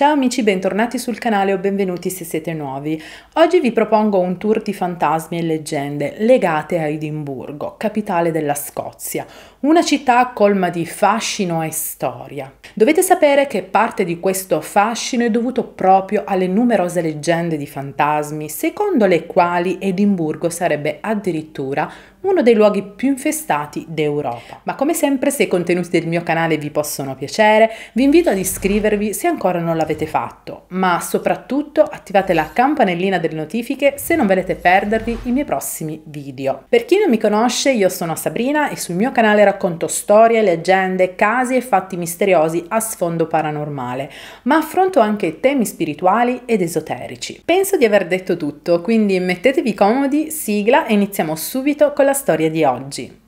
Ciao amici, bentornati sul canale o benvenuti se siete nuovi. Oggi vi propongo un tour di fantasmi e leggende legate a Edimburgo, capitale della Scozia, una città colma di fascino e storia. Dovete sapere che parte di questo fascino è dovuto proprio alle numerose leggende di fantasmi, secondo le quali Edimburgo sarebbe addirittura uno dei luoghi più infestati d'Europa. Ma come sempre se i contenuti del mio canale vi possono piacere, vi invito ad iscrivervi se ancora non l'avete fatto, ma soprattutto attivate la campanellina delle notifiche se non volete perdervi i miei prossimi video. Per chi non mi conosce, io sono Sabrina e sul mio canale racconto storie, leggende, casi e fatti misteriosi a sfondo paranormale, ma affronto anche temi spirituali ed esoterici. Penso di aver detto tutto, quindi mettetevi comodi, sigla e iniziamo subito con la la storia di oggi.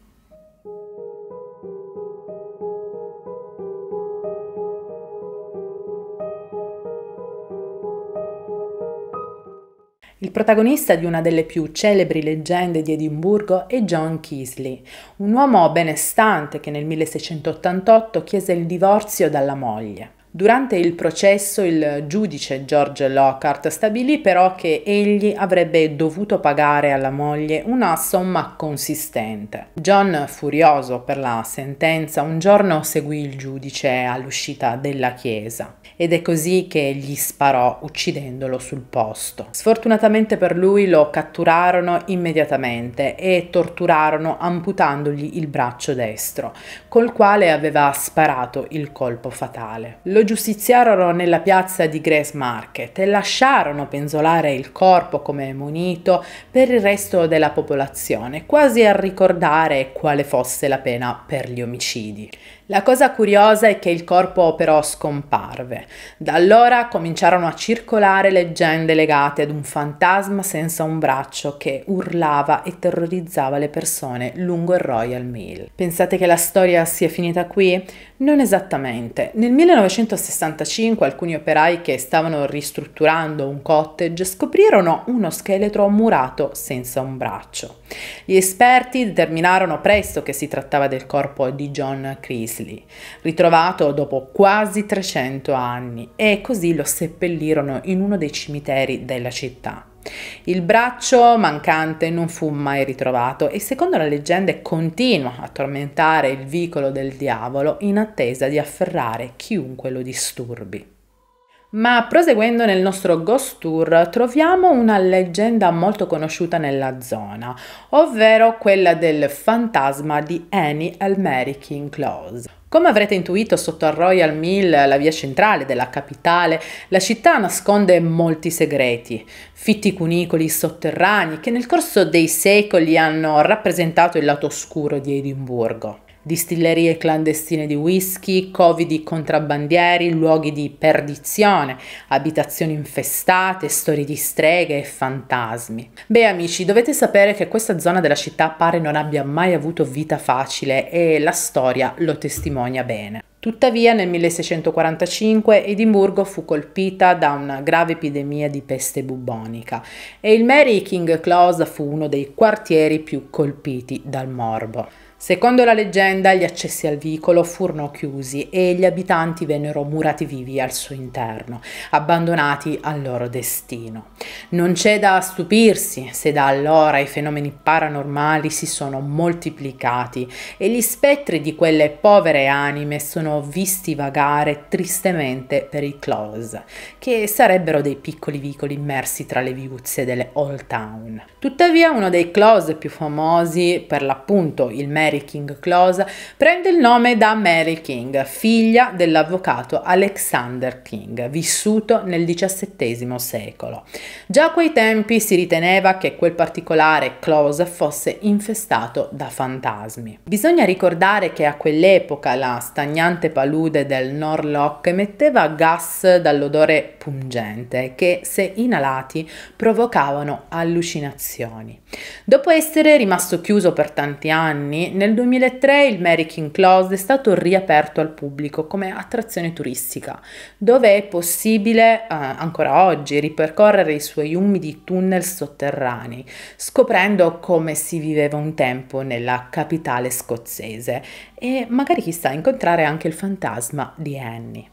Il protagonista di una delle più celebri leggende di Edimburgo è John Keasley, un uomo benestante che nel 1688 chiese il divorzio dalla moglie. Durante il processo il giudice George Lockhart stabilì però che egli avrebbe dovuto pagare alla moglie una somma consistente. John, furioso per la sentenza, un giorno seguì il giudice all'uscita della chiesa ed è così che gli sparò uccidendolo sul posto. Sfortunatamente per lui lo catturarono immediatamente e torturarono amputandogli il braccio destro, col quale aveva sparato il colpo fatale. Lo lo giustiziarono nella piazza di Grace Market e lasciarono penzolare il corpo come munito per il resto della popolazione, quasi a ricordare quale fosse la pena per gli omicidi. La cosa curiosa è che il corpo però scomparve. Da allora cominciarono a circolare leggende legate ad un fantasma senza un braccio che urlava e terrorizzava le persone lungo il Royal Mail. Pensate che la storia sia finita qui? Non esattamente. Nel 1965 alcuni operai che stavano ristrutturando un cottage scoprirono uno scheletro murato senza un braccio. Gli esperti determinarono presto che si trattava del corpo di John Creasy Huxley, ritrovato dopo quasi 300 anni, e così lo seppellirono in uno dei cimiteri della città. Il braccio mancante non fu mai ritrovato e secondo la leggenda continua a tormentare il vicolo del diavolo in attesa di afferrare chiunque lo disturbi. Ma proseguendo nel nostro ghost tour troviamo una leggenda molto conosciuta nella zona, ovvero quella del fantasma di Annie al in Close. Come avrete intuito, sotto al Royal Mill, la via centrale della capitale, la città nasconde molti segreti, fitti cunicoli sotterranei che nel corso dei secoli hanno rappresentato il lato oscuro di Edimburgo distillerie clandestine di whisky, covi di contrabbandieri, luoghi di perdizione, abitazioni infestate, storie di streghe e fantasmi. Beh amici, dovete sapere che questa zona della città pare non abbia mai avuto vita facile e la storia lo testimonia bene. Tuttavia nel 1645 Edimburgo fu colpita da una grave epidemia di peste bubonica e il Mary King Close fu uno dei quartieri più colpiti dal morbo. Secondo la leggenda, gli accessi al vicolo furono chiusi e gli abitanti vennero murati vivi al suo interno, abbandonati al loro destino. Non c'è da stupirsi se da allora i fenomeni paranormali si sono moltiplicati e gli spettri di quelle povere anime sono visti vagare tristemente per i close, che sarebbero dei piccoli vicoli immersi tra le viuzze delle Old Town. Tuttavia uno dei close più famosi, per l'appunto il mezzo, Mary King Close, prende il nome da Mary King, figlia dell'avvocato Alexander King, vissuto nel XVII secolo. Già a quei tempi si riteneva che quel particolare Close fosse infestato da fantasmi. Bisogna ricordare che a quell'epoca la stagnante palude del Norlock emetteva gas dall'odore pungente che, se inalati, provocavano allucinazioni. Dopo essere rimasto chiuso per tanti anni, nel 2003 il Mary King Close è stato riaperto al pubblico come attrazione turistica, dove è possibile eh, ancora oggi ripercorrere i suoi umidi tunnel sotterranei, scoprendo come si viveva un tempo nella capitale scozzese e magari chissà incontrare anche il fantasma di Annie.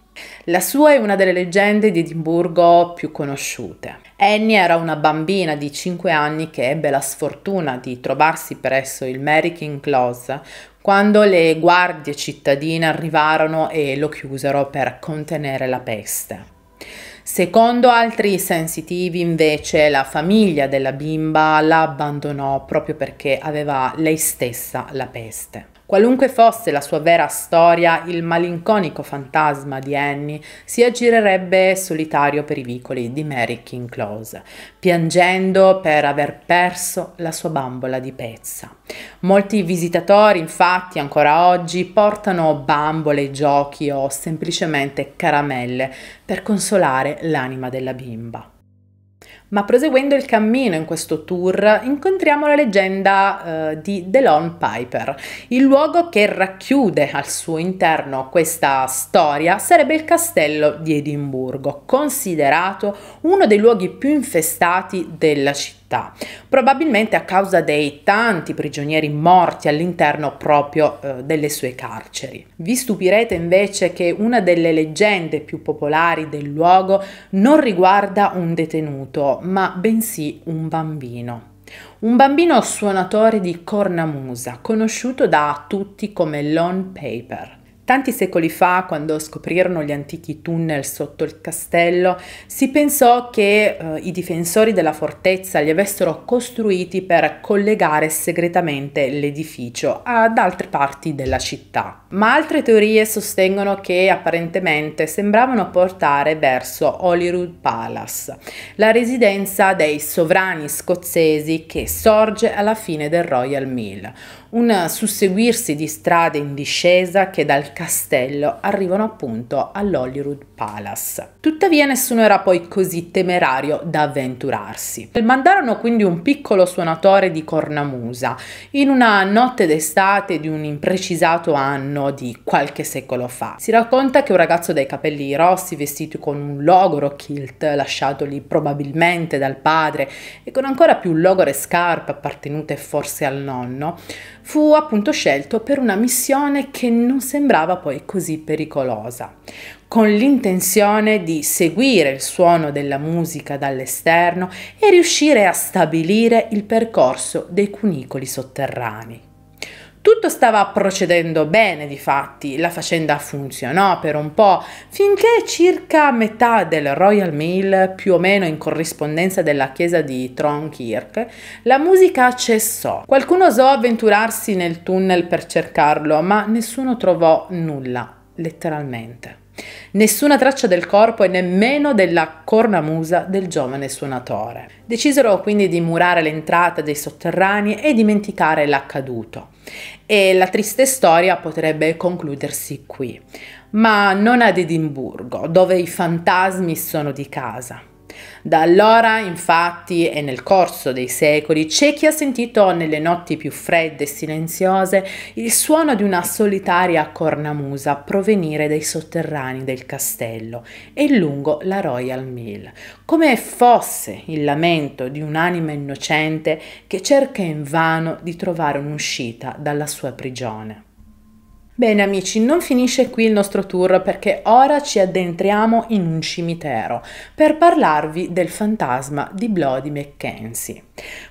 La sua è una delle leggende di Edimburgo più conosciute. Annie era una bambina di 5 anni che ebbe la sfortuna di trovarsi presso il Mary King Close quando le guardie cittadine arrivarono e lo chiusero per contenere la peste. Secondo altri sensitivi, invece, la famiglia della bimba la abbandonò proprio perché aveva lei stessa la peste. Qualunque fosse la sua vera storia, il malinconico fantasma di Annie si aggirerebbe solitario per i vicoli di Mary King Close, piangendo per aver perso la sua bambola di pezza. Molti visitatori, infatti, ancora oggi portano bambole, giochi o semplicemente caramelle per consolare l'anima della bimba. Ma proseguendo il cammino in questo tour incontriamo la leggenda eh, di Lone Piper. Il luogo che racchiude al suo interno questa storia sarebbe il castello di Edimburgo, considerato uno dei luoghi più infestati della città, probabilmente a causa dei tanti prigionieri morti all'interno proprio eh, delle sue carceri. Vi stupirete invece che una delle leggende più popolari del luogo non riguarda un detenuto, ma bensì un bambino. Un bambino suonatore di cornamusa, conosciuto da tutti come Lon Paper. Tanti secoli fa, quando scoprirono gli antichi tunnel sotto il castello, si pensò che eh, i difensori della fortezza li avessero costruiti per collegare segretamente l'edificio ad altre parti della città. Ma altre teorie sostengono che apparentemente sembravano portare verso Holyrood Palace, la residenza dei sovrani scozzesi che sorge alla fine del Royal Mill, un susseguirsi di strade in discesa che dal castello arrivano appunto all'Hollywood Palace. Tuttavia nessuno era poi così temerario da avventurarsi. Mandarono quindi un piccolo suonatore di cornamusa in una notte d'estate di un imprecisato anno di qualche secolo fa. Si racconta che un ragazzo dai capelli rossi, vestito con un logoro kilt lasciato lì probabilmente dal padre e con ancora più logore scarpe appartenute forse al nonno, fu appunto scelto per una missione che non sembrava poi così pericolosa. Con l'intenzione di seguire il suono della musica dall'esterno e riuscire a stabilire il percorso dei cunicoli sotterranei. Tutto stava procedendo bene, di fatti, la faccenda funzionò per un po', finché circa metà del Royal Mail, più o meno in corrispondenza della chiesa di Tronkirk, la musica cessò. Qualcuno osò avventurarsi nel tunnel per cercarlo, ma nessuno trovò nulla, letteralmente. Nessuna traccia del corpo e nemmeno della cornamusa del giovane suonatore. Decisero quindi di murare l'entrata dei sotterranei e dimenticare l'accaduto. E la triste storia potrebbe concludersi qui, ma non ad Edimburgo, dove i fantasmi sono di casa. Da allora, infatti, e nel corso dei secoli, c'è chi ha sentito nelle notti più fredde e silenziose il suono di una solitaria cornamusa provenire dai sotterranei del castello e lungo la Royal Mill, come fosse il lamento di un'anima innocente che cerca invano di trovare un'uscita dalla sua prigione. Bene amici, non finisce qui il nostro tour perché ora ci addentriamo in un cimitero per parlarvi del fantasma di Bloody Mackenzie.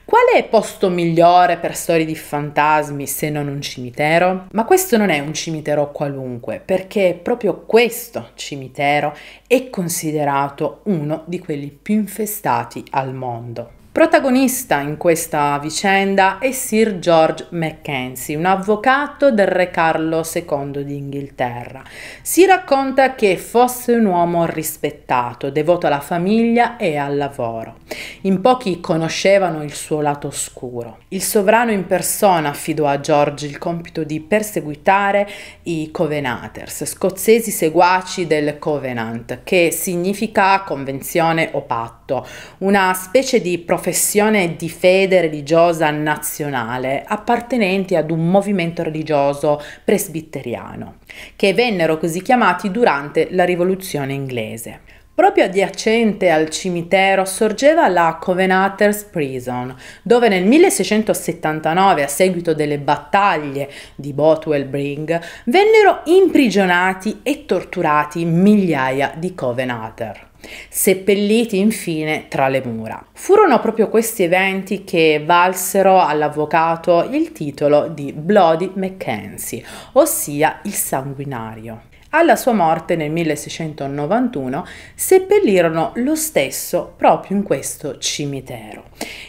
Qual è il posto migliore per storie di fantasmi se non un cimitero? Ma questo non è un cimitero qualunque, perché proprio questo cimitero è considerato uno di quelli più infestati al mondo. Protagonista in questa vicenda è Sir George Mackenzie, un avvocato del re Carlo II d'Inghilterra. Si racconta che fosse un uomo rispettato, devoto alla famiglia e al lavoro. In pochi conoscevano il suo lato oscuro. Il sovrano in persona affidò a George il compito di perseguitare i Covenanters, scozzesi seguaci del Covenant, che significa convenzione o patto fatto una specie di professione di fede religiosa nazionale appartenenti ad un movimento religioso presbiteriano, che vennero così chiamati durante la rivoluzione inglese. Proprio adiacente al cimitero sorgeva la Covenanters Prison, dove nel 1679, a seguito delle battaglie di Bothwell Bring, vennero imprigionati e torturati migliaia di Covenater seppelliti infine tra le mura. Furono proprio questi eventi che valsero all'avvocato il titolo di Bloody Mackenzie, ossia il sanguinario. Alla sua morte nel 1691 seppellirono lo stesso proprio in questo cimitero,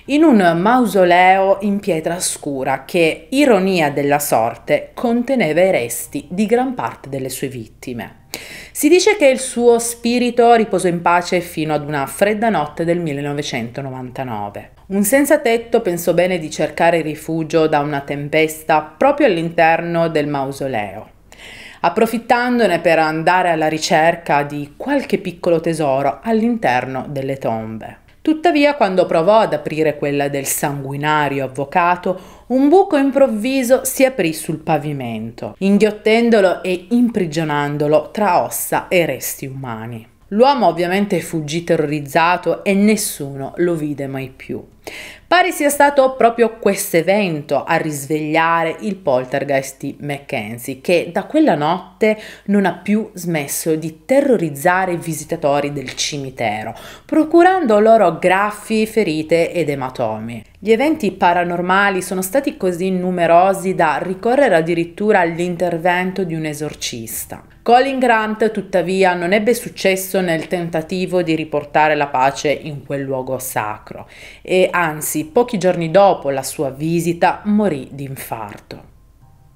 in un mausoleo in pietra scura che, ironia della sorte, conteneva i resti di gran parte delle sue vittime. Si dice che il suo spirito riposò in pace fino ad una fredda notte del 1999. Un senza tetto pensò bene di cercare rifugio da una tempesta proprio all'interno del mausoleo approfittandone per andare alla ricerca di qualche piccolo tesoro all'interno delle tombe. Tuttavia, quando provò ad aprire quella del sanguinario avvocato, un buco improvviso si aprì sul pavimento, inghiottendolo e imprigionandolo tra ossa e resti umani. L'uomo ovviamente fuggì terrorizzato e nessuno lo vide mai più. Pare sia stato proprio questo evento a risvegliare il poltergeist di Mackenzie, che da quella notte non ha più smesso di terrorizzare i visitatori del cimitero, procurando loro graffi, ferite ed ematomi. Gli eventi paranormali sono stati così numerosi da ricorrere addirittura all'intervento di un esorcista. Colin Grant tuttavia non ebbe successo nel tentativo di riportare la pace in quel luogo sacro e anzi pochi giorni dopo la sua visita morì di infarto.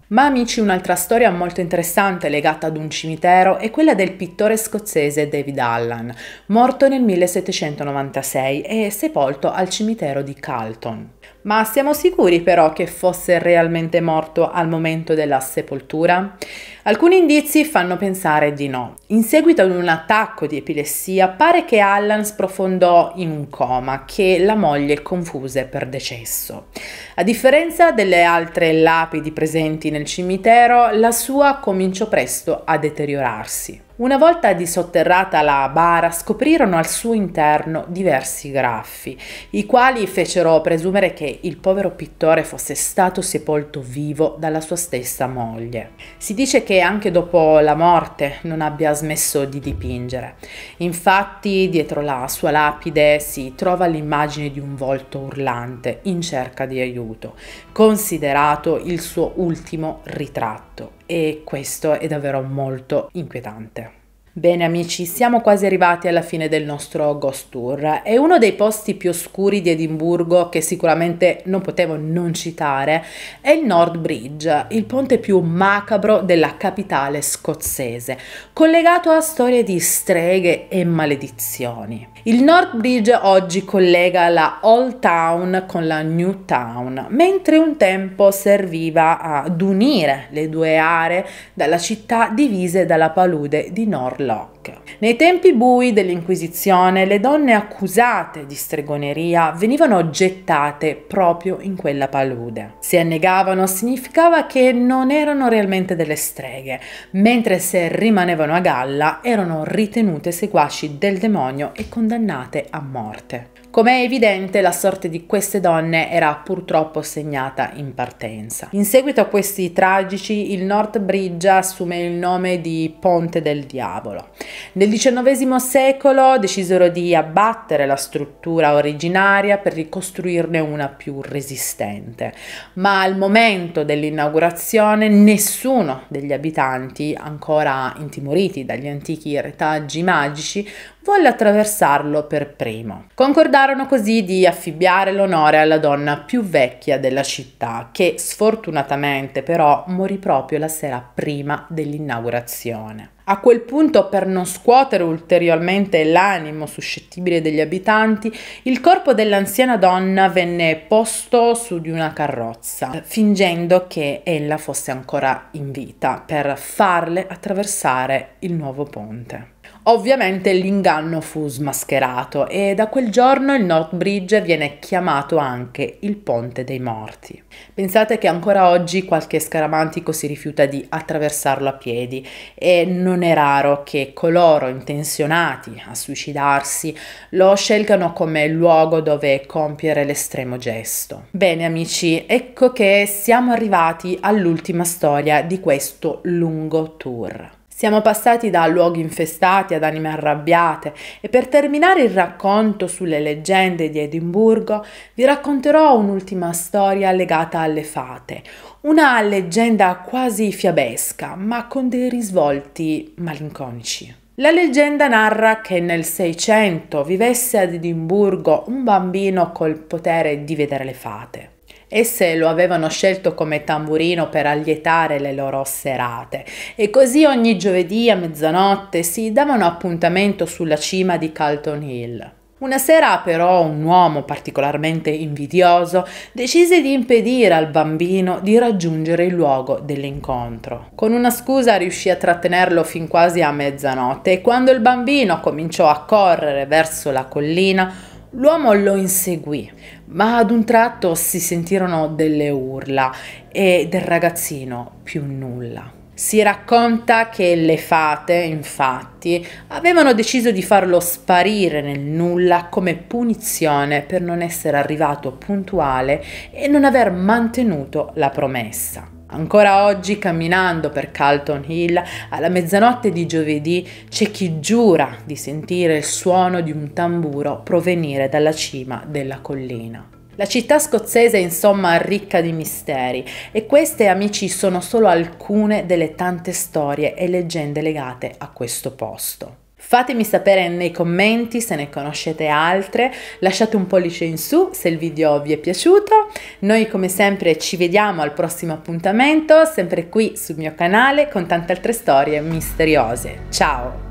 Ma amici, un'altra storia molto interessante legata ad un cimitero è quella del pittore scozzese David Allan, morto nel 1796 e sepolto al cimitero di Calton. Ma siamo sicuri però che fosse realmente morto al momento della sepoltura? Alcuni indizi fanno pensare di no. In seguito ad un attacco di epilessia pare che Allan sprofondò in un coma che la moglie confuse per decesso. A differenza delle altre lapidi presenti nel cimitero, la sua cominciò presto a deteriorarsi. Una volta disotterrata la bara scoprirono al suo interno diversi graffi, i quali fecero presumere che il povero pittore fosse stato sepolto vivo dalla sua stessa moglie. Si dice che anche dopo la morte non abbia smesso di dipingere. Infatti dietro la sua lapide si trova l'immagine di un volto urlante in cerca di aiuto, considerato il suo ultimo ritratto e questo è davvero molto inquietante. Bene amici, siamo quasi arrivati alla fine del nostro Ghost Tour. È uno dei posti più oscuri di Edimburgo che sicuramente non potevo non citare, è il North Bridge, il ponte più macabro della capitale scozzese, collegato a storie di streghe e maledizioni. Il North Bridge oggi collega la Old Town con la New Town, mentre un tempo serviva ad unire le due aree dalla città divise dalla palude di Norlock barocche. Nei tempi bui dell'Inquisizione le donne accusate di stregoneria venivano gettate proprio in quella palude. Se annegavano significava che non erano realmente delle streghe, mentre se rimanevano a galla erano ritenute seguaci del demonio e condannate a morte. Come è evidente, la sorte di queste donne era purtroppo segnata in partenza. In seguito a questi tragici, il North Bridge assume il nome di Ponte del Diavolo. Nel XIX secolo decisero di abbattere la struttura originaria per ricostruirne una più resistente, ma al momento dell'inaugurazione nessuno degli abitanti, ancora intimoriti dagli antichi retaggi magici, volle attraversarlo per primo. Concordarono così di affibbiare l'onore alla donna più vecchia della città, che sfortunatamente però morì proprio la sera prima dell'inaugurazione. A quel punto, per non scuotere ulteriormente l'animo suscettibile degli abitanti, il corpo dell'anziana donna venne posto su di una carrozza, fingendo che ella fosse ancora in vita, per farle attraversare il nuovo ponte. Ovviamente l'inganno fu smascherato e da quel giorno il North Bridge viene chiamato anche il Ponte dei Morti. Pensate che ancora oggi qualche scaramantico si rifiuta di attraversarlo a piedi e non è raro che coloro intenzionati a suicidarsi lo scelgano come luogo dove compiere l'estremo gesto. Bene amici, ecco che siamo arrivati all'ultima storia di questo lungo tour. Siamo passati da luoghi infestati ad anime arrabbiate e per terminare il racconto sulle leggende di Edimburgo vi racconterò un'ultima storia legata alle fate, una leggenda quasi fiabesca ma con dei risvolti malinconici. La leggenda narra che nel 600 vivesse ad Edimburgo un bambino col potere di vedere le fate. Esse lo avevano scelto come tamburino per allietare le loro serate e così ogni giovedì a mezzanotte si davano appuntamento sulla cima di Calton Hill. Una sera però un uomo particolarmente invidioso decise di impedire al bambino di raggiungere il luogo dell'incontro. Con una scusa riuscì a trattenerlo fin quasi a mezzanotte e quando il bambino cominciò a correre verso la collina, l'uomo lo inseguì ma ad un tratto si sentirono delle urla e del ragazzino più nulla. Si racconta che le fate, infatti, avevano deciso di farlo sparire nel nulla come punizione per non essere arrivato puntuale e non aver mantenuto la promessa. Ancora oggi, camminando per Carlton Hill, alla mezzanotte di giovedì c'è chi giura di sentire il suono di un tamburo provenire dalla cima della collina. La città scozzese è insomma ricca di misteri e queste, amici, sono solo alcune delle tante storie e leggende legate a questo posto. Fatemi sapere nei commenti se ne conoscete altre, lasciate un pollice in su se il video vi è piaciuto, noi come sempre ci vediamo al prossimo appuntamento, sempre qui sul mio canale con tante altre storie misteriose. Ciao!